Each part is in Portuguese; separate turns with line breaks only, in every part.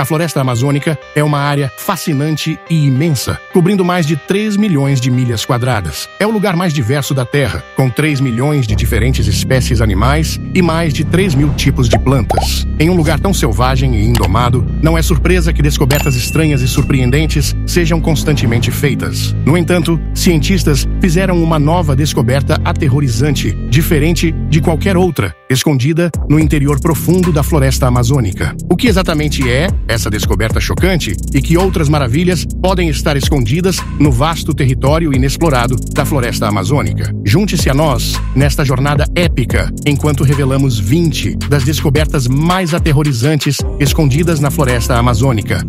A floresta amazônica é uma área fascinante e imensa, cobrindo mais de 3 milhões de milhas quadradas. É o lugar mais diverso da Terra, com 3 milhões de diferentes espécies animais e mais de 3 mil tipos de plantas. Em um lugar tão selvagem e indomado, não é surpresa que descobertas estranhas e surpreendentes sejam constantemente feitas. No entanto, cientistas fizeram uma nova descoberta aterrorizante, diferente de qualquer outra, escondida no interior profundo da floresta amazônica. O que exatamente é essa descoberta chocante e que outras maravilhas podem estar escondidas no vasto território inexplorado da floresta amazônica. Junte-se a nós nesta jornada épica, enquanto revelamos 20 das descobertas mais aterrorizantes escondidas na floresta amazônica.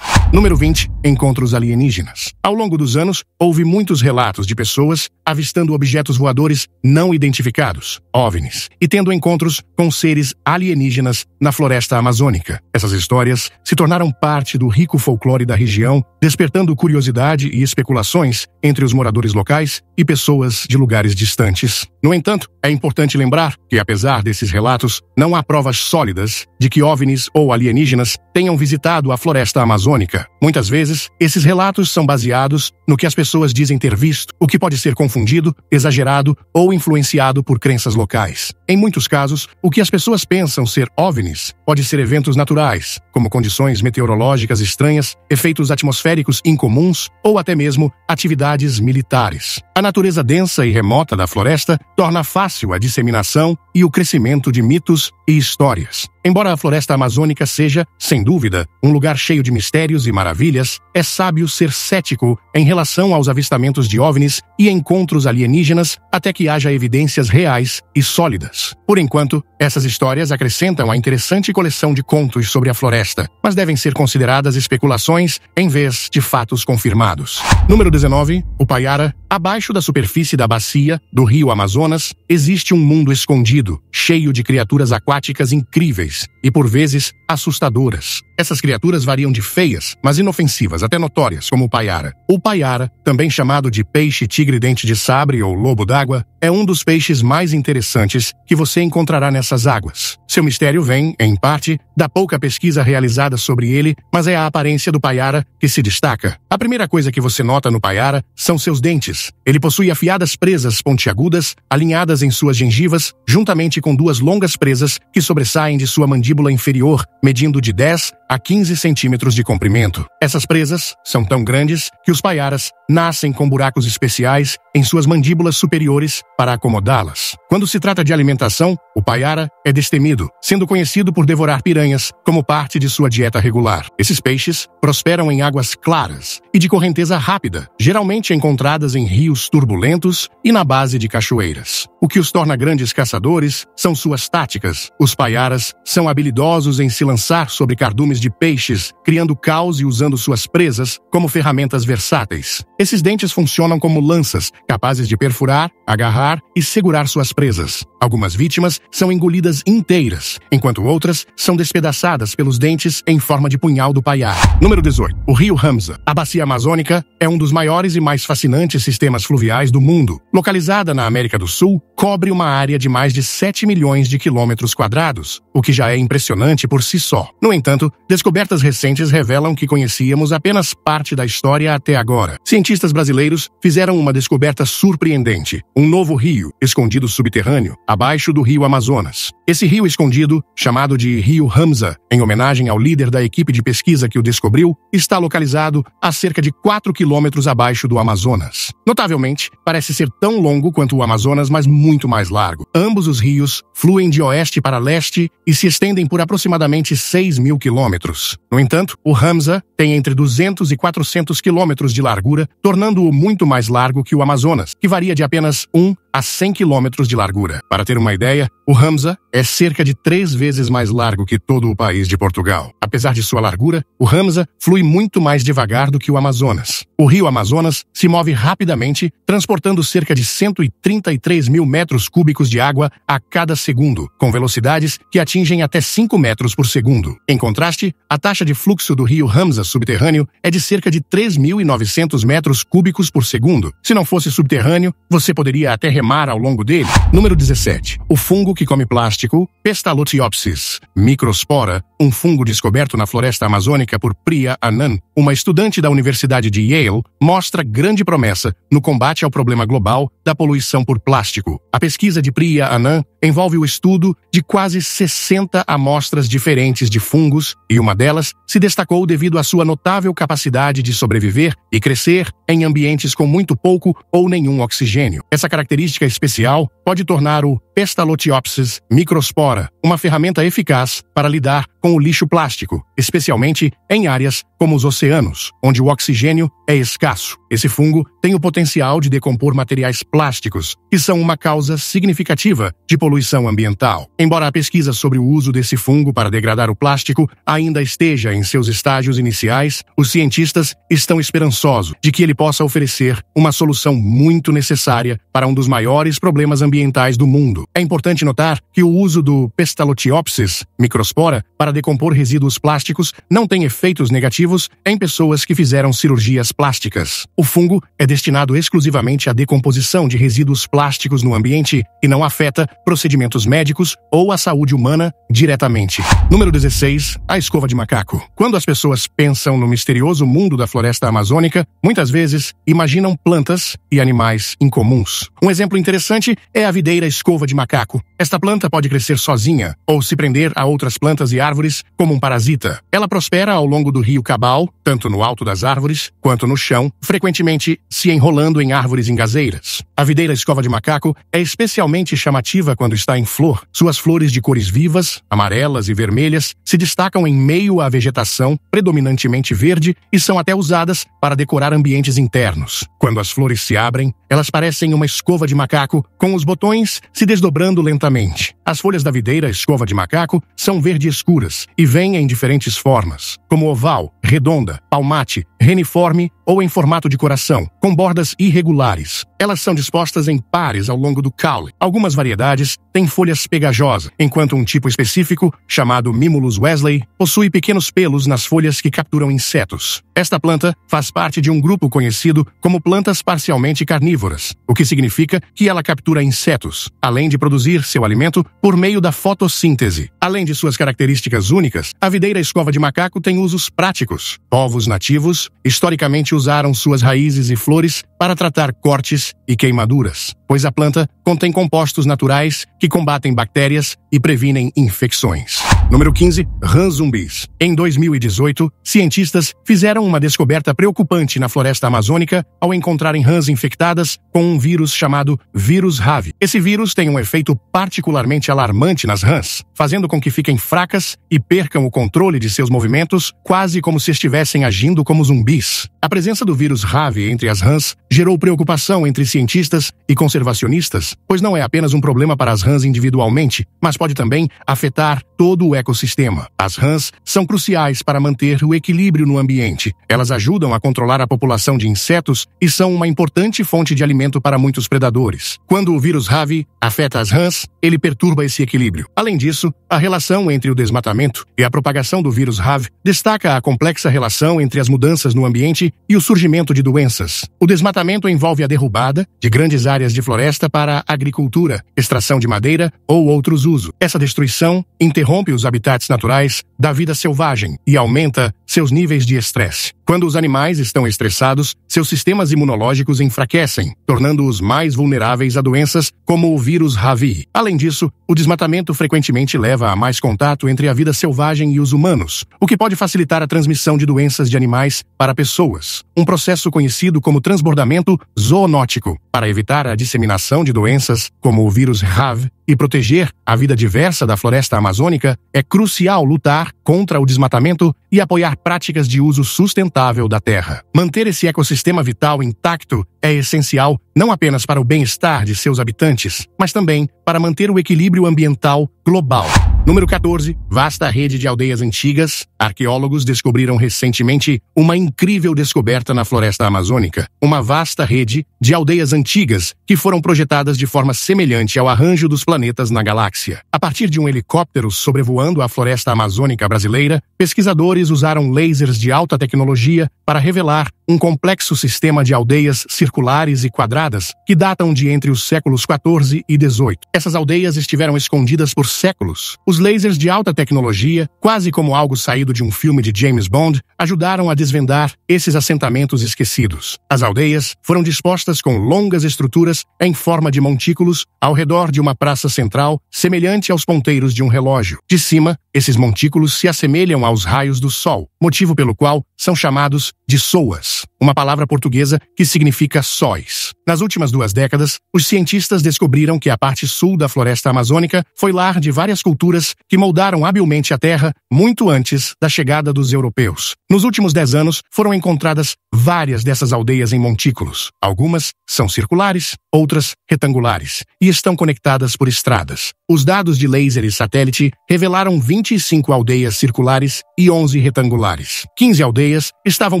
Número 20. Encontros alienígenas. Ao longo dos anos, houve muitos relatos de pessoas avistando objetos voadores não identificados, OVNIs, e tendo encontros com seres alienígenas na floresta amazônica. Essas histórias se tornaram parte do rico folclore da região, despertando curiosidade e especulações entre os moradores locais e pessoas de lugares distantes. No entanto, é importante lembrar que, apesar desses relatos, não há provas sólidas de que OVNIs ou alienígenas tenham visitado a floresta amazônica. Muitas vezes, esses relatos são baseados no que as pessoas dizem ter visto, o que pode ser confundido, exagerado ou influenciado por crenças locais. Em muitos casos, o que as pessoas pensam ser OVNIs pode ser eventos naturais naturais, como condições meteorológicas estranhas, efeitos atmosféricos incomuns ou até mesmo atividades militares. A natureza densa e remota da floresta torna fácil a disseminação e o crescimento de mitos e histórias. Embora a floresta amazônica seja, sem dúvida, um lugar cheio de mistérios e maravilhas, é sábio ser cético em relação aos avistamentos de OVNIs e encontros alienígenas até que haja evidências reais e sólidas. Por enquanto, essas histórias acrescentam a interessante coleção de contos sobre a floresta, mas devem ser consideradas especulações em vez de fatos confirmados. Número 19. O Paiara Abaixo da superfície da bacia do rio Amazonas, existe um mundo escondido, cheio de criaturas aquáticas incríveis e, por vezes, assustadoras. Essas criaturas variam de feias, mas inofensivas até notórias, como o paiara. O paiara, também chamado de peixe-tigre dente de sabre ou lobo d'água, é um dos peixes mais interessantes que você encontrará nessas águas. Seu mistério vem, em parte, da pouca pesquisa realizada sobre ele, mas é a aparência do paiara que se destaca. A primeira coisa que você nota no paiara são seus dentes. Ele possui afiadas presas pontiagudas, alinhadas em suas gengivas, juntamente com duas longas presas que sobressaem de sua mandíbula inferior, medindo de 10 a 15 centímetros de comprimento. Essas presas são tão grandes que os paiaras nascem com buracos especiais em suas mandíbulas superiores para acomodá-las. Quando se trata de alimentação, o paiara é destemido, sendo conhecido por devorar piranhas como parte de sua dieta regular. Esses peixes prosperam em águas claras e de correnteza rápida, geralmente encontradas em rios turbulentos e na base de cachoeiras. O que os torna grandes caçadores são suas táticas. Os paiaras são habilidosos em se lançar sobre cardumes de peixes, criando caos e usando suas presas como ferramentas versáteis. Esses dentes funcionam como lanças, capazes de perfurar, agarrar e segurar suas presas. Algumas vítimas são engolidas inteiras, enquanto outras são despedaçadas pelos dentes em forma de punhal do paiá. Número 18. O rio Hamza. A bacia amazônica é um dos maiores e mais fascinantes sistemas fluviais do mundo. Localizada na América do Sul, cobre uma área de mais de 7 milhões de quilômetros quadrados, o que já é impressionante por si só. No entanto, descobertas recentes revelam que conhecíamos apenas parte da história até agora. Cientistas brasileiros fizeram uma descoberta surpreendente: um novo rio, escondido subterrâneo, abaixo do rio Amazonas. Esse rio escondido, chamado de Rio Hamza, em homenagem ao líder da equipe de pesquisa que o descobriu, está localizado a cerca de 4 quilômetros abaixo do Amazonas. Notavelmente, parece ser tão longo quanto o Amazonas, mas muito mais largo. Ambos os rios fluem de oeste para leste e se estendem por aproximadamente 6 mil quilômetros. No entanto, o Hamza tem entre 200 e 400 quilômetros de largura, tornando-o muito mais largo que o Amazonas, que varia de apenas 1 a 100 quilômetros de largura. Para ter uma ideia, o Ramsa é cerca de três vezes mais largo que todo o país de Portugal. Apesar de sua largura, o Ramsa flui muito mais devagar do que o Amazonas. O rio Amazonas se move rapidamente, transportando cerca de 133 mil metros cúbicos de água a cada segundo, com velocidades que atingem até 5 metros por segundo. Em contraste, a taxa de fluxo do rio Ramsa subterrâneo é de cerca de 3.900 metros cúbicos por segundo. Se não fosse subterrâneo, você poderia até remar Mar ao longo dele. Número 17. O fungo que come plástico, Pestalotiopsis microspora, um fungo descoberto na floresta amazônica por Priya Anand, uma estudante da Universidade de Yale, mostra grande promessa no combate ao problema global da poluição por plástico. A pesquisa de Priya Anand envolve o estudo de quase 60 amostras diferentes de fungos e uma delas se destacou devido à sua notável capacidade de sobreviver e crescer em ambientes com muito pouco ou nenhum oxigênio. Essa característica característica especial pode tornar o Pestalotiopsis microspora uma ferramenta eficaz para lidar com o lixo plástico, especialmente em áreas como os oceanos, onde o oxigênio é escasso. Esse fungo tem o potencial de decompor materiais plásticos, que são uma causa significativa de poluição ambiental. Embora a pesquisa sobre o uso desse fungo para degradar o plástico ainda esteja em seus estágios iniciais, os cientistas estão esperançosos de que ele possa oferecer uma solução muito necessária para um dos maiores problemas ambientais do mundo. É importante notar que o uso do Pestalotiopsis microspora para decompor resíduos plásticos não tem efeitos negativos em pessoas que fizeram cirurgias plásticas. O fungo é destinado exclusivamente à decomposição de resíduos plásticos no ambiente e não afeta procedimentos médicos ou a saúde humana diretamente. Número 16. A escova de macaco. Quando as pessoas pensam no misterioso mundo da floresta amazônica, muitas vezes imaginam plantas e animais incomuns. Um exemplo interessante é a videira escova de macaco. Esta planta pode crescer sozinha ou se prender a outras plantas e árvores como um parasita. Ela prospera ao longo do rio Cabal, tanto no alto das árvores quanto no chão, frequentemente se enrolando em árvores engazeiras. A videira escova de macaco é especialmente chamativa quando está em flor. Suas flores de cores vivas, amarelas e vermelhas, se destacam em meio à vegetação predominantemente verde e são até usadas para decorar ambientes internos. Quando as flores se abrem, elas parecem uma escova de macaco, com os botões se desdobrando lentamente. As folhas da videira escova de macaco são verde escuras e vêm em diferentes formas, como oval, redonda, palmate, reniforme ou em formato de coração, com bordas irregulares. Elas são dispostas em pares ao longo do caule. Algumas variedades têm folhas pegajosas, enquanto um tipo específico, chamado Mimulus wesley, possui pequenos pelos nas folhas que capturam insetos. Esta planta faz parte de um grupo conhecido como plantas parcialmente carnívoras, o que significa que ela captura insetos, além de produzir seu alimento por meio da fotossíntese. Além de suas características únicas, a videira escova de macaco tem usos práticos. Povos nativos historicamente usaram suas raízes e flores flores para tratar cortes e queimaduras, pois a planta contém compostos naturais que combatem bactérias e previnem infecções. Número 15. Rãs zumbis. Em 2018, cientistas fizeram uma descoberta preocupante na floresta amazônica ao encontrarem rãs infectadas com um vírus chamado vírus rave. Esse vírus tem um efeito particularmente alarmante nas rãs, fazendo com que fiquem fracas e percam o controle de seus movimentos, quase como se estivessem agindo como zumbis. A presença do vírus rave entre as rãs gerou preocupação entre cientistas e conservacionistas, pois não é apenas um problema para as rãs individualmente, mas pode também afetar todo o ecossistema. As rãs são cruciais para manter o equilíbrio no ambiente. Elas ajudam a controlar a população de insetos e são uma importante fonte de alimento para muitos predadores. Quando o vírus Ravi afeta as rãs, ele perturba esse equilíbrio. Além disso, a relação entre o desmatamento e a propagação do vírus Ravi destaca a complexa relação entre as mudanças no ambiente e o surgimento de doenças. O desmatamento envolve a derrubada de grandes áreas de floresta para agricultura, extração de madeira ou outros usos. Essa destruição interrompe os habitats naturais da vida selvagem e aumenta seus níveis de estresse. Quando os animais estão estressados, seus sistemas imunológicos enfraquecem, tornando-os mais vulneráveis a doenças como o vírus Ravi. Além disso, o desmatamento frequentemente leva a mais contato entre a vida selvagem e os humanos, o que pode facilitar a transmissão de doenças de animais para pessoas, um processo conhecido como transbordamento zoonótico. Para evitar a disseminação de doenças como o vírus RAV e proteger a vida diversa da floresta amazônica, é crucial lutar contra o desmatamento e apoiar práticas de uso sustentável da terra. Manter esse ecossistema vital intacto é essencial não apenas para o bem-estar de seus habitantes, mas também para manter o equilíbrio ambiental global. Número 14. Vasta rede de aldeias antigas. Arqueólogos descobriram recentemente uma incrível descoberta na floresta amazônica. Uma vasta rede de aldeias antigas que foram projetadas de forma semelhante ao arranjo dos planetas na galáxia. A partir de um helicóptero sobrevoando a floresta amazônica brasileira, pesquisadores usaram lasers de alta tecnologia para revelar um complexo sistema de aldeias circulares e quadradas que datam de entre os séculos 14 e 18. Essas aldeias estiveram escondidas por séculos. Os os lasers de alta tecnologia, quase como algo saído de um filme de James Bond, ajudaram a desvendar esses assentamentos esquecidos. As aldeias foram dispostas com longas estruturas em forma de montículos ao redor de uma praça central, semelhante aos ponteiros de um relógio. De cima, esses montículos se assemelham aos raios do Sol, motivo pelo qual são chamados de soas, uma palavra portuguesa que significa sóis. Nas últimas duas décadas, os cientistas descobriram que a parte sul da floresta amazônica foi lar de várias culturas que moldaram habilmente a terra muito antes da chegada dos europeus. Nos últimos dez anos, foram encontradas várias dessas aldeias em montículos. Algumas são circulares, outras retangulares, e estão conectadas por estradas. Os dados de laser e satélite revelaram 20 25 aldeias circulares e 11 retangulares. 15 aldeias estavam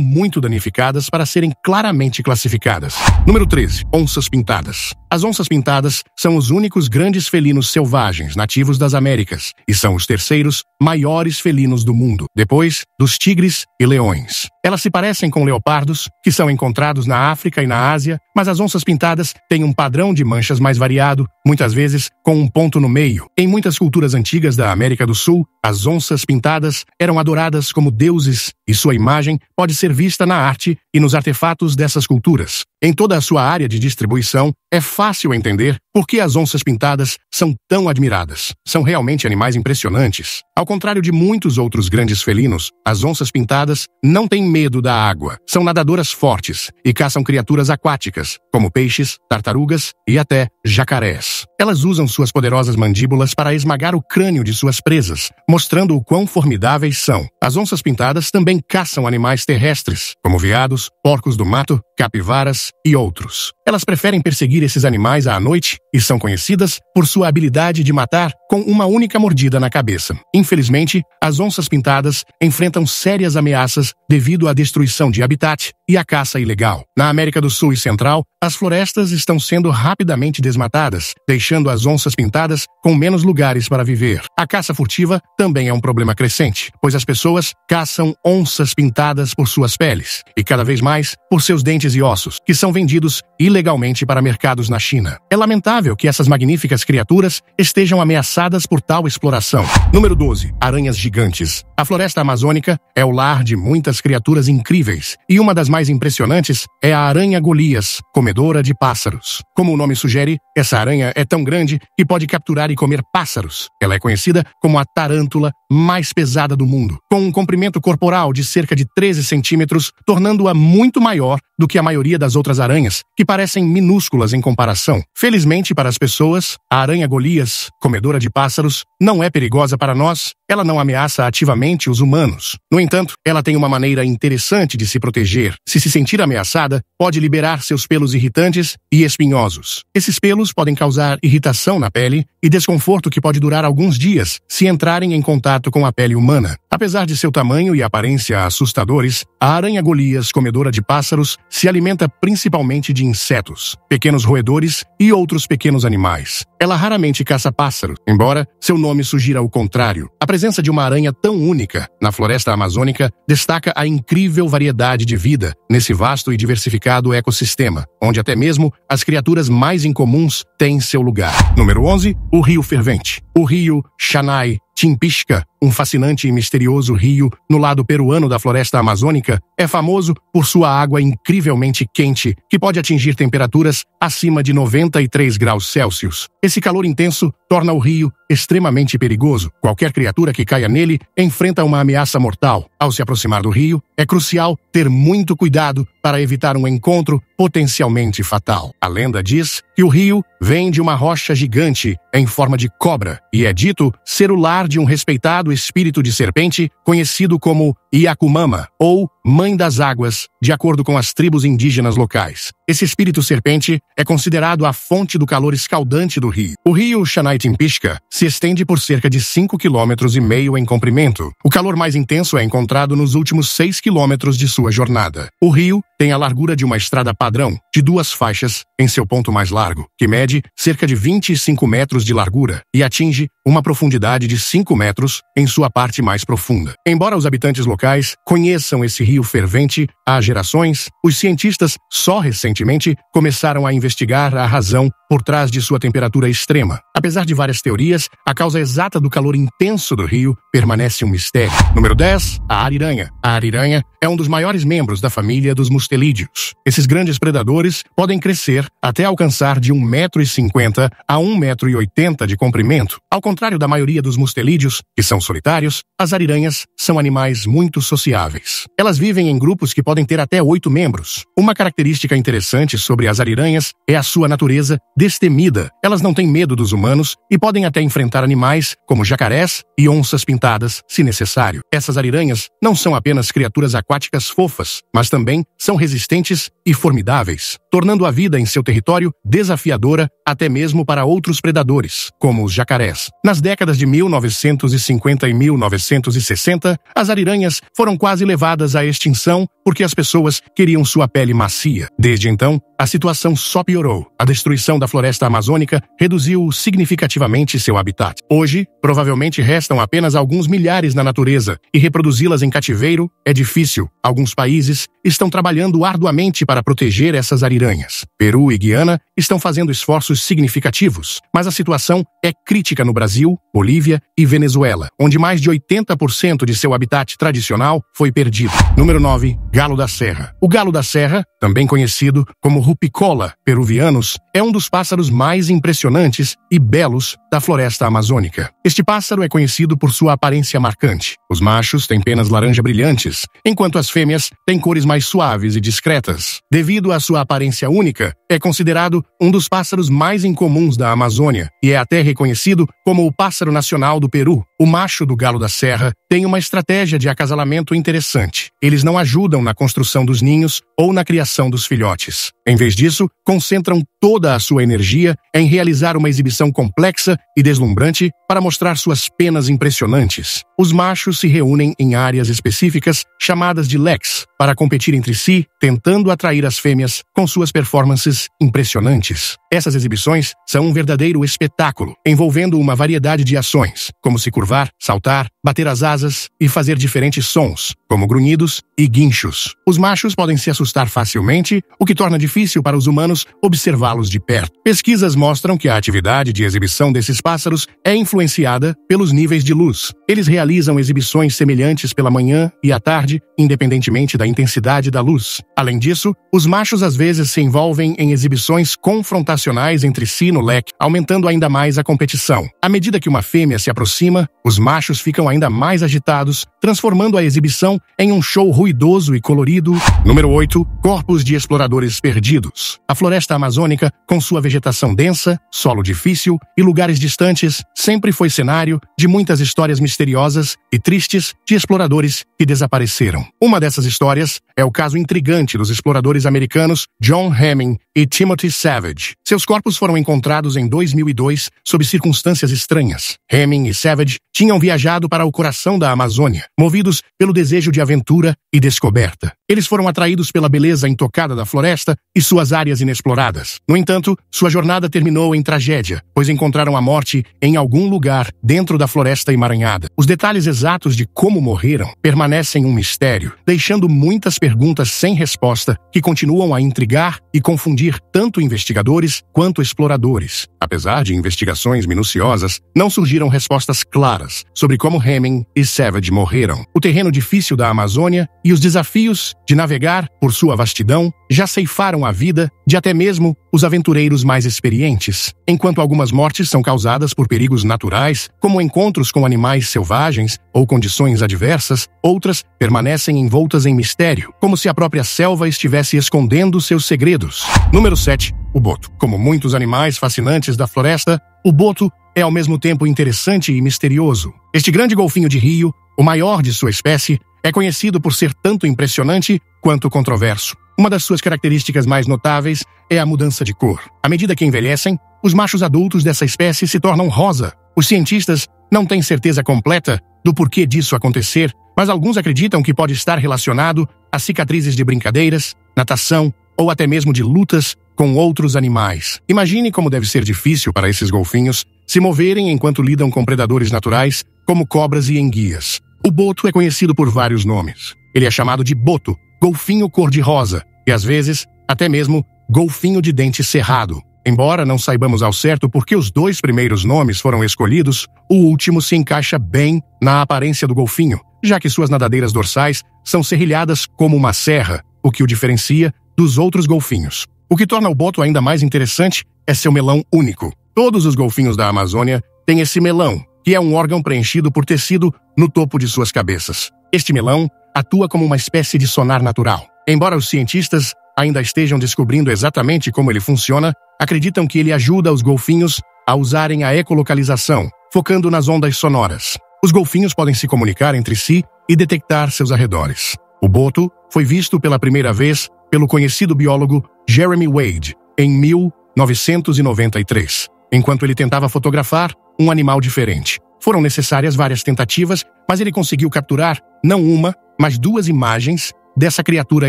muito danificadas para serem claramente classificadas. Número 13. Onças pintadas. As onças pintadas são os únicos grandes felinos selvagens nativos das Américas e são os terceiros maiores felinos do mundo, depois dos tigres e leões. Elas se parecem com leopardos, que são encontrados na África e na Ásia, mas as onças pintadas têm um padrão de manchas mais variado, muitas vezes com um ponto no meio. Em muitas culturas antigas da América do Sul, as onças pintadas eram adoradas como deuses e sua imagem pode ser vista na arte e nos artefatos dessas culturas em toda a sua área de distribuição, é fácil entender por que as onças pintadas são tão admiradas. São realmente animais impressionantes. Ao contrário de muitos outros grandes felinos, as onças pintadas não têm medo da água. São nadadoras fortes e caçam criaturas aquáticas, como peixes, tartarugas e até jacarés. Elas usam suas poderosas mandíbulas para esmagar o crânio de suas presas, mostrando o quão formidáveis são. As onças pintadas também caçam animais terrestres, como veados, porcos do mato, capivaras e outros. Elas preferem perseguir esses animais à noite e são conhecidas por sua habilidade de matar com uma única mordida na cabeça. Infelizmente, as onças pintadas enfrentam sérias ameaças devido à destruição de habitat e à caça ilegal. Na América do Sul e Central, as florestas estão sendo rapidamente desmatadas, deixando as onças pintadas com menos lugares para viver. A caça furtiva também é um problema crescente, pois as pessoas caçam onças pintadas por suas peles e cada vez mais por seus dentes e ossos, que são vendidos ilegalmente para mercados na China. É lamentável provável que essas magníficas criaturas estejam ameaçadas por tal exploração. Número 12. Aranhas gigantes. A floresta amazônica é o lar de muitas criaturas incríveis, e uma das mais impressionantes é a aranha Golias, comedora de pássaros. Como o nome sugere, essa aranha é tão grande que pode capturar e comer pássaros. Ela é conhecida como a tarântula mais pesada do mundo, com um comprimento corporal de cerca de 13 centímetros, tornando-a muito maior do que a maioria das outras aranhas, que parecem minúsculas em comparação. Felizmente para as pessoas, a aranha Golias, comedora de pássaros, não é perigosa para nós ela não ameaça ativamente os humanos. No entanto, ela tem uma maneira interessante de se proteger. Se se sentir ameaçada, pode liberar seus pelos irritantes e espinhosos. Esses pelos podem causar irritação na pele e desconforto que pode durar alguns dias se entrarem em contato com a pele humana. Apesar de seu tamanho e aparência assustadores, a aranha Golias, comedora de pássaros, se alimenta principalmente de insetos, pequenos roedores e outros pequenos animais. Ela raramente caça pássaros, embora seu nome sugira o contrário. A presença de uma aranha tão única na floresta amazônica destaca a incrível variedade de vida nesse vasto e diversificado ecossistema, onde até mesmo as criaturas mais incomuns têm seu lugar. Número 11, o Rio Fervente. O rio Xanai Timpisca, um fascinante e misterioso rio no lado peruano da floresta amazônica, é famoso por sua água incrivelmente quente, que pode atingir temperaturas acima de 93 graus Celsius. Esse calor intenso torna o rio extremamente perigoso. Qualquer criatura que caia nele enfrenta uma ameaça mortal. Ao se aproximar do rio, é crucial ter muito cuidado para evitar um encontro potencialmente fatal. A lenda diz que o rio vem de uma rocha gigante em forma de cobra e é dito ser o lar de um respeitado espírito de serpente conhecido como Iacumama ou Mãe das Águas, de acordo com as tribos indígenas locais. Esse espírito serpente é considerado a fonte do calor escaldante do rio. O rio Xanaitimpisca se estende por cerca de 5,5 km em comprimento. O calor mais intenso é encontrado nos últimos 6 quilômetros de sua jornada. O rio tem a largura de uma estrada padrão, de duas faixas, em seu ponto mais largo, que mede cerca de 25 metros de largura e atinge uma profundidade de 5 metros em sua parte mais profunda. Embora os habitantes locais conheçam esse rio fervente há gerações, os cientistas só recentemente começaram a investigar a razão por trás de sua temperatura extrema. Apesar de várias teorias, a causa exata do calor intenso do rio permanece um mistério. Número 10. A ariranha. A ariranha é um dos maiores membros da família dos mustelídeos. Esses grandes predadores podem crescer até alcançar de 1,50m a 1,80m de comprimento. Ao contrário da maioria dos mustelídeos, que são solitários, as ariranhas são animais muito sociáveis. Elas vivem em grupos que podem ter até oito membros. Uma característica interessante sobre as ariranhas é a sua natureza destemida. Elas não têm medo dos humanos e podem até enfrentar animais, como jacarés e onças pintadas, se necessário. Essas ariranhas não são apenas criaturas aquáticas fofas, mas também são resistentes e formidáveis tornando a vida em seu território desafiadora até mesmo para outros predadores, como os jacarés. Nas décadas de 1950 e 1960, as ariranhas foram quase levadas à extinção porque as pessoas queriam sua pele macia. Desde então, a situação só piorou. A destruição da floresta amazônica reduziu significativamente seu habitat. Hoje, provavelmente restam apenas alguns milhares na natureza e reproduzi-las em cativeiro é difícil. Alguns países estão trabalhando arduamente para proteger essas ariranhas Piranhas, Peru e Guiana estão fazendo esforços significativos, mas a situação é crítica no Brasil, Bolívia e Venezuela, onde mais de 80% de seu habitat tradicional foi perdido. Número 9. Galo da Serra. O galo da serra, também conhecido como rupicola peruvianos, é um dos pássaros mais impressionantes e belos da floresta amazônica. Este pássaro é conhecido por sua aparência marcante. Os machos têm penas laranja brilhantes, enquanto as fêmeas têm cores mais suaves e discretas. Devido à sua aparência aparência única, é considerado um dos pássaros mais incomuns da Amazônia e é até reconhecido como o pássaro nacional do Peru. O macho do galo da serra tem uma estratégia de acasalamento interessante. Eles não ajudam na construção dos ninhos ou na criação dos filhotes. Em vez disso, concentram toda a sua energia em realizar uma exibição complexa e deslumbrante para mostrar suas penas impressionantes. Os machos se reúnem em áreas específicas chamadas de leques, para competir entre si, tentando atrair as fêmeas com suas performances impressionantes. Essas exibições são um verdadeiro espetáculo, envolvendo uma variedade de ações, como se curvar, saltar, bater as asas e fazer diferentes sons, como grunhidos e guinchos. Os machos podem se assustar facilmente, o que torna difícil para os humanos observar observá-los de perto. Pesquisas mostram que a atividade de exibição desses pássaros é influenciada pelos níveis de luz. Eles realizam exibições semelhantes pela manhã e à tarde, independentemente da intensidade da luz. Além disso, os machos às vezes se envolvem em exibições confrontacionais entre si no leque, aumentando ainda mais a competição. À medida que uma fêmea se aproxima, os machos ficam ainda mais agitados, transformando a exibição em um show ruidoso e colorido. Número 8. Corpos de exploradores perdidos. A floresta amazônica Amazônica, com sua vegetação densa, solo difícil e lugares distantes, sempre foi cenário de muitas histórias misteriosas e tristes de exploradores que desapareceram. Uma dessas histórias é o caso intrigante dos exploradores americanos John Hemming e Timothy Savage. Seus corpos foram encontrados em 2002 sob circunstâncias estranhas. Hemming e Savage tinham viajado para o coração da Amazônia, movidos pelo desejo de aventura e descoberta. Eles foram atraídos pela beleza intocada da floresta e suas áreas inexploradas. No entanto, sua jornada terminou em tragédia, pois encontraram a morte em algum lugar dentro da floresta emaranhada. Os detalhes exatos de como morreram permanecem um mistério, deixando muitas perguntas sem resposta que continuam a intrigar e confundir tanto investigadores quanto exploradores. Apesar de investigações minuciosas, não surgiram respostas claras sobre como Hemming e Savage morreram. O terreno difícil da Amazônia e os desafios de navegar por sua vastidão já ceifaram a vida de até mesmo os os aventureiros mais experientes, enquanto algumas mortes são causadas por perigos naturais, como encontros com animais selvagens ou condições adversas, outras permanecem envoltas em mistério, como se a própria selva estivesse escondendo seus segredos. Número 7. O boto. Como muitos animais fascinantes da floresta, o boto é ao mesmo tempo interessante e misterioso. Este grande golfinho de rio, o maior de sua espécie, é conhecido por ser tanto impressionante quanto controverso. Uma das suas características mais notáveis é a mudança de cor. À medida que envelhecem, os machos adultos dessa espécie se tornam rosa. Os cientistas não têm certeza completa do porquê disso acontecer, mas alguns acreditam que pode estar relacionado a cicatrizes de brincadeiras, natação ou até mesmo de lutas com outros animais. Imagine como deve ser difícil para esses golfinhos se moverem enquanto lidam com predadores naturais, como cobras e enguias. O boto é conhecido por vários nomes. Ele é chamado de boto golfinho cor-de-rosa e, às vezes, até mesmo golfinho de dente cerrado. Embora não saibamos ao certo por que os dois primeiros nomes foram escolhidos, o último se encaixa bem na aparência do golfinho, já que suas nadadeiras dorsais são serrilhadas como uma serra, o que o diferencia dos outros golfinhos. O que torna o boto ainda mais interessante é seu melão único. Todos os golfinhos da Amazônia têm esse melão, que é um órgão preenchido por tecido no topo de suas cabeças. Este melão atua como uma espécie de sonar natural. Embora os cientistas ainda estejam descobrindo exatamente como ele funciona, acreditam que ele ajuda os golfinhos a usarem a ecolocalização, focando nas ondas sonoras. Os golfinhos podem se comunicar entre si e detectar seus arredores. O boto foi visto pela primeira vez pelo conhecido biólogo Jeremy Wade em 1993, enquanto ele tentava fotografar um animal diferente. Foram necessárias várias tentativas, mas ele conseguiu capturar não uma, mas duas imagens dessa criatura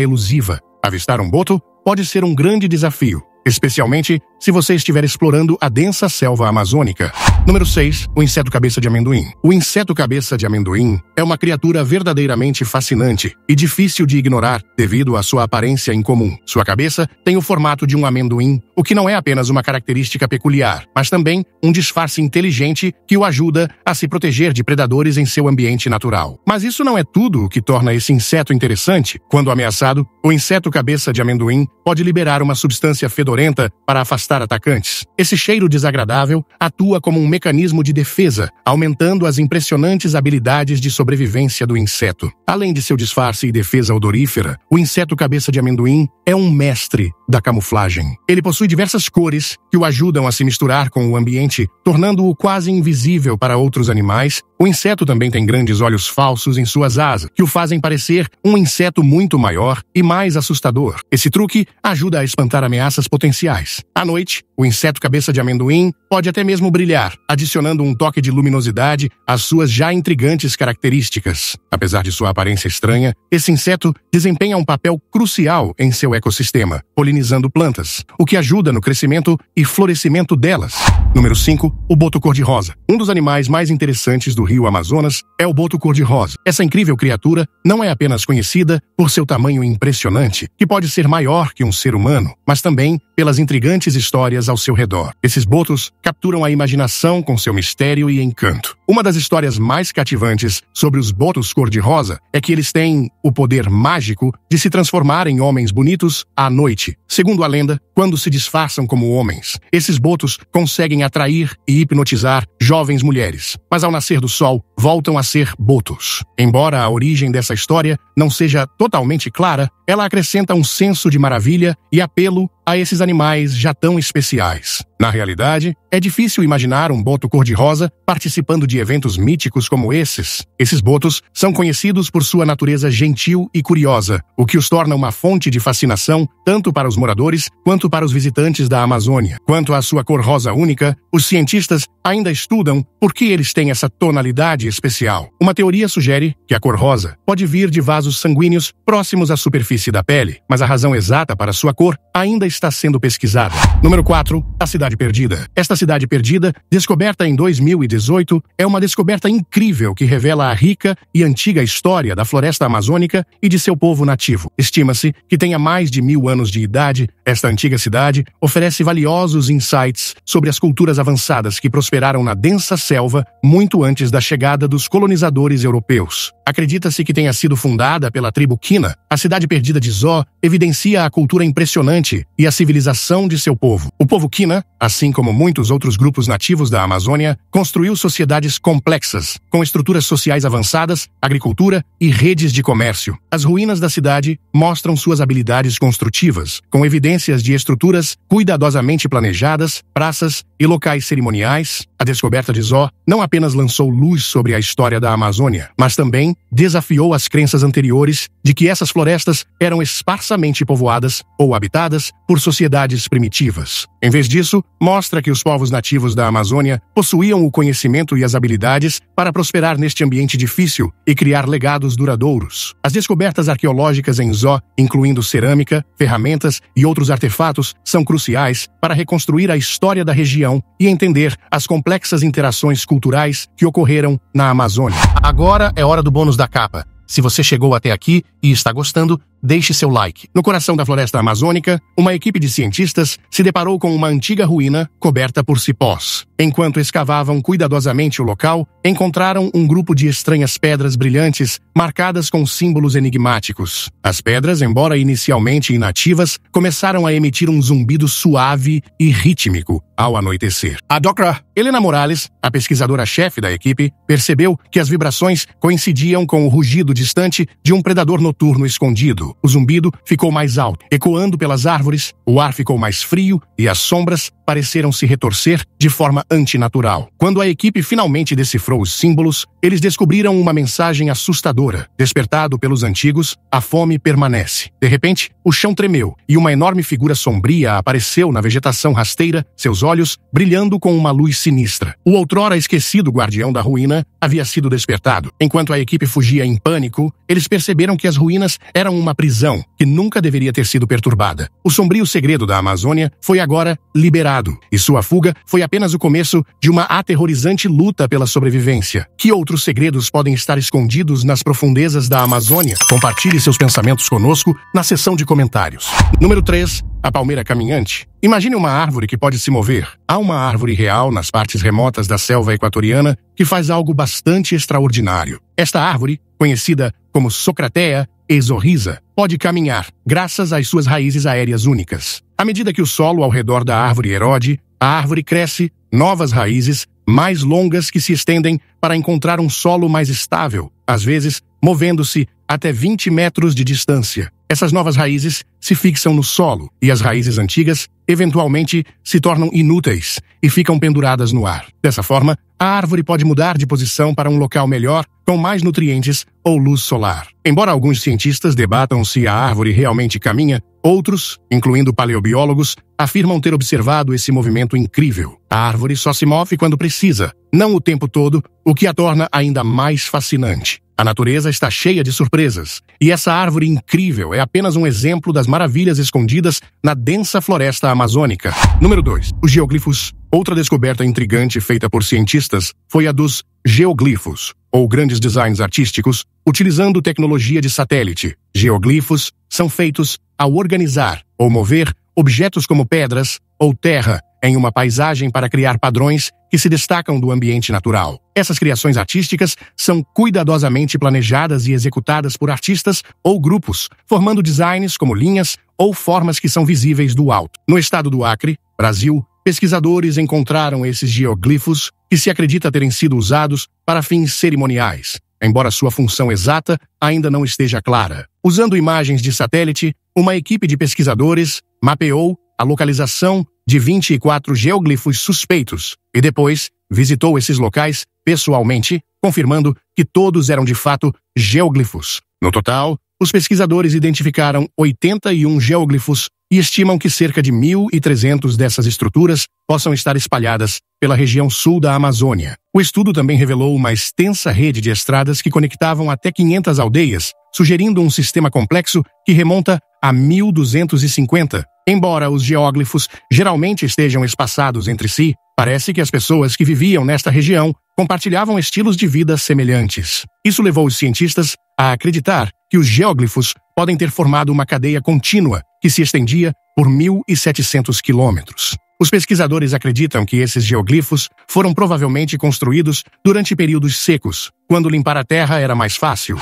elusiva. Avistar um boto pode ser um grande desafio, especialmente se você estiver explorando a densa selva amazônica. Número 6. O inseto cabeça de amendoim. O inseto cabeça de amendoim é uma criatura verdadeiramente fascinante e difícil de ignorar devido à sua aparência incomum. Sua cabeça tem o formato de um amendoim, o que não é apenas uma característica peculiar, mas também um disfarce inteligente que o ajuda a se proteger de predadores em seu ambiente natural. Mas isso não é tudo o que torna esse inseto interessante. Quando ameaçado, o inseto cabeça de amendoim pode liberar uma substância fedorenta para afastar atacantes. Esse cheiro desagradável atua como um mecanismo de defesa, aumentando as impressionantes habilidades de sobrevivência do inseto. Além de seu disfarce e defesa odorífera, o inseto cabeça de amendoim é um mestre da camuflagem. Ele possui diversas cores que o ajudam a se misturar com o ambiente, tornando-o quase invisível para outros animais. O inseto também tem grandes olhos falsos em suas asas, que o fazem parecer um inseto muito maior e mais assustador. Esse truque ajuda a espantar ameaças potenciais. À noite, o inseto cabeça de amendoim pode até mesmo brilhar, adicionando um toque de luminosidade às suas já intrigantes características. Apesar de sua aparência estranha, esse inseto desempenha um papel crucial em seu ecossistema, polinizando plantas, o que ajuda no crescimento e florescimento delas. Número 5. O boto cor-de-rosa. Um dos animais mais interessantes do rio Amazonas é o boto cor-de-rosa. Essa incrível criatura não é apenas conhecida por seu tamanho impressionante, que pode ser maior que um ser humano, mas também pelas intrigantes histórias ao seu redor. Esses botos capturam a imaginação com seu mistério e encanto. Uma das histórias mais cativantes sobre os botos cor-de-rosa é que eles têm o poder mágico de se transformar em homens bonitos à noite. Segundo a lenda, quando se disfarçam como homens, esses botos conseguem atrair e hipnotizar jovens mulheres, mas ao nascer do sol voltam a ser botos. Embora a origem dessa história não seja totalmente clara, ela acrescenta um senso de maravilha e apelo a esses animais já tão especiais. Na realidade, é difícil imaginar um boto cor-de-rosa participando de eventos míticos como esses. Esses botos são conhecidos por sua natureza gentil e curiosa, o que os torna uma fonte de fascinação tanto para os moradores quanto para os visitantes da Amazônia. Quanto à sua cor rosa única, os cientistas ainda estudam por que eles têm essa tonalidade especial. Uma teoria sugere que a cor rosa pode vir de vasos sanguíneos próximos à superfície da pele, mas a razão exata para sua cor ainda está está sendo pesquisada. Número 4. A Cidade Perdida. Esta cidade perdida, descoberta em 2018, é uma descoberta incrível que revela a rica e antiga história da floresta amazônica e de seu povo nativo. Estima-se que tenha mais de mil anos de idade, esta antiga cidade oferece valiosos insights sobre as culturas avançadas que prosperaram na densa selva muito antes da chegada dos colonizadores europeus. Acredita-se que tenha sido fundada pela tribo Quina. A cidade perdida de Zó evidencia a cultura impressionante e a civilização de seu povo. O povo Quina, assim como muitos outros grupos nativos da Amazônia, construiu sociedades complexas, com estruturas sociais avançadas, agricultura e redes de comércio. As ruínas da cidade mostram suas habilidades construtivas, com evidências de estruturas cuidadosamente planejadas, praças e locais cerimoniais, a descoberta de Zó não apenas lançou luz sobre a história da Amazônia, mas também desafiou as crenças anteriores de que essas florestas eram esparsamente povoadas ou habitadas por sociedades primitivas. Em vez disso, mostra que os povos nativos da Amazônia possuíam o conhecimento e as habilidades para prosperar neste ambiente difícil e criar legados duradouros. As descobertas arqueológicas em Zó, incluindo cerâmica, ferramentas e outros artefatos, são cruciais para reconstruir a história da região região e entender as complexas interações culturais que ocorreram na Amazônia. Agora é hora do bônus da capa. Se você chegou até aqui e está gostando, Deixe seu like. No coração da floresta amazônica, uma equipe de cientistas se deparou com uma antiga ruína coberta por cipós. Enquanto escavavam cuidadosamente o local, encontraram um grupo de estranhas pedras brilhantes marcadas com símbolos enigmáticos. As pedras, embora inicialmente inativas, começaram a emitir um zumbido suave e rítmico ao anoitecer. A Docra Helena Morales, a pesquisadora-chefe da equipe, percebeu que as vibrações coincidiam com o rugido distante de um predador noturno escondido. O zumbido ficou mais alto, ecoando pelas árvores, o ar ficou mais frio e as sombras pareceram se retorcer de forma antinatural. Quando a equipe finalmente decifrou os símbolos, eles descobriram uma mensagem assustadora. Despertado pelos antigos, a fome permanece. De repente, o chão tremeu e uma enorme figura sombria apareceu na vegetação rasteira, seus olhos brilhando com uma luz sinistra. O outrora esquecido guardião da ruína havia sido despertado. Enquanto a equipe fugia em pânico, eles perceberam que as ruínas eram uma prisão que nunca deveria ter sido perturbada. O sombrio segredo da Amazônia foi agora liberado e sua fuga foi apenas o começo de uma aterrorizante luta pela sobrevivência. Que outros segredos podem estar escondidos nas profundezas da Amazônia? Compartilhe seus pensamentos conosco na seção de comentários. Número 3. A palmeira caminhante. Imagine uma árvore que pode se mover. Há uma árvore real nas partes remotas da selva equatoriana que faz algo bastante extraordinário. Esta árvore, conhecida como Socratea, exorriza, pode caminhar, graças às suas raízes aéreas únicas. À medida que o solo ao redor da árvore erode, a árvore cresce, novas raízes, mais longas que se estendem para encontrar um solo mais estável, às vezes movendo-se até 20 metros de distância. Essas novas raízes se fixam no solo e as raízes antigas, eventualmente, se tornam inúteis e ficam penduradas no ar. Dessa forma, a árvore pode mudar de posição para um local melhor com mais nutrientes ou luz solar. Embora alguns cientistas debatam se a árvore realmente caminha, outros, incluindo paleobiólogos, afirmam ter observado esse movimento incrível. A árvore só se move quando precisa, não o tempo todo, o que a torna ainda mais fascinante. A natureza está cheia de surpresas, e essa árvore incrível é apenas um exemplo das maravilhas escondidas na densa floresta amazônica. Número 2. Os geoglifos. Outra descoberta intrigante feita por cientistas foi a dos geoglifos, ou grandes designs artísticos, utilizando tecnologia de satélite. Geoglifos são feitos ao organizar ou mover objetos como pedras ou terra em uma paisagem para criar padrões que se destacam do ambiente natural. Essas criações artísticas são cuidadosamente planejadas e executadas por artistas ou grupos, formando designs como linhas ou formas que são visíveis do alto. No estado do Acre, Brasil, pesquisadores encontraram esses geoglifos que se acredita terem sido usados para fins cerimoniais, embora sua função exata ainda não esteja clara. Usando imagens de satélite, uma equipe de pesquisadores mapeou a localização de 24 geoglifos suspeitos e depois visitou esses locais pessoalmente, confirmando que todos eram de fato geoglifos. No total, os pesquisadores identificaram 81 geóglifos e estimam que cerca de 1.300 dessas estruturas possam estar espalhadas pela região sul da Amazônia. O estudo também revelou uma extensa rede de estradas que conectavam até 500 aldeias, sugerindo um sistema complexo que remonta a 1250. Embora os geóglifos geralmente estejam espaçados entre si, parece que as pessoas que viviam nesta região compartilhavam estilos de vida semelhantes. Isso levou os cientistas a acreditar que os geóglifos podem ter formado uma cadeia contínua que se estendia por 1.700 quilômetros. Os pesquisadores acreditam que esses geoglifos foram provavelmente construídos durante períodos secos, quando limpar a terra era mais fácil.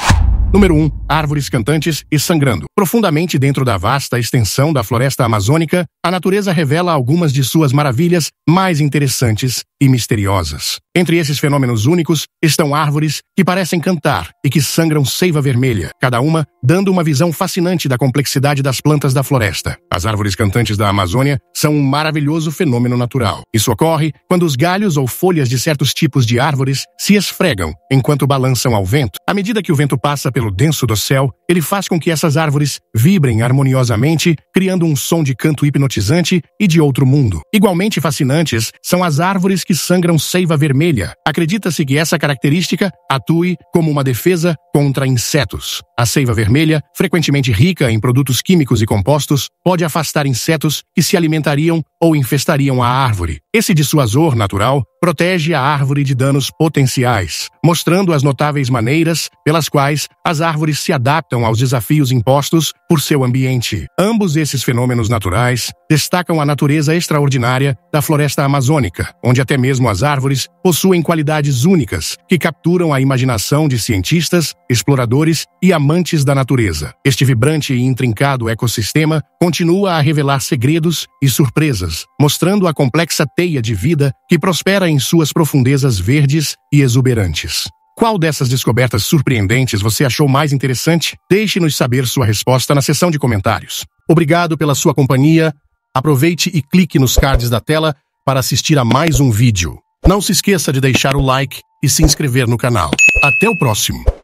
Número 1. Árvores cantantes e sangrando. Profundamente dentro da vasta extensão da floresta amazônica, a natureza revela algumas de suas maravilhas mais interessantes e misteriosas. Entre esses fenômenos únicos estão árvores que parecem cantar e que sangram seiva vermelha, cada uma dando uma visão fascinante da complexidade das plantas da floresta. As árvores cantantes da Amazônia são um maravilhoso fenômeno natural. Isso ocorre quando os galhos ou folhas de certos tipos de árvores se esfregam enquanto balançam ao vento. À medida que o vento passa pelo denso do céu, ele faz com que essas árvores vibrem harmoniosamente, criando um som de canto hipnotizante e de outro mundo. Igualmente fascinantes são as árvores que sangram seiva vermelha. Acredita-se que essa característica atue como uma defesa contra insetos. A seiva vermelha, frequentemente rica em produtos químicos e compostos, pode afastar insetos que se alimentariam ou infestariam a árvore. Esse dissuasor natural protege a árvore de danos potenciais, mostrando as notáveis maneiras pelas quais as árvores se adaptam aos desafios impostos por seu ambiente. Ambos esses fenômenos naturais destacam a natureza extraordinária da floresta amazônica, onde até mesmo as árvores possuem qualidades únicas que capturam a imaginação de cientistas, exploradores e amantes da natureza. Este vibrante e intrincado ecossistema continua a revelar segredos e surpresas mostrando a complexa teia de vida que prospera em suas profundezas verdes e exuberantes. Qual dessas descobertas surpreendentes você achou mais interessante? Deixe-nos saber sua resposta na seção de comentários. Obrigado pela sua companhia. Aproveite e clique nos cards da tela para assistir a mais um vídeo. Não se esqueça de deixar o like e se inscrever no canal. Até o próximo!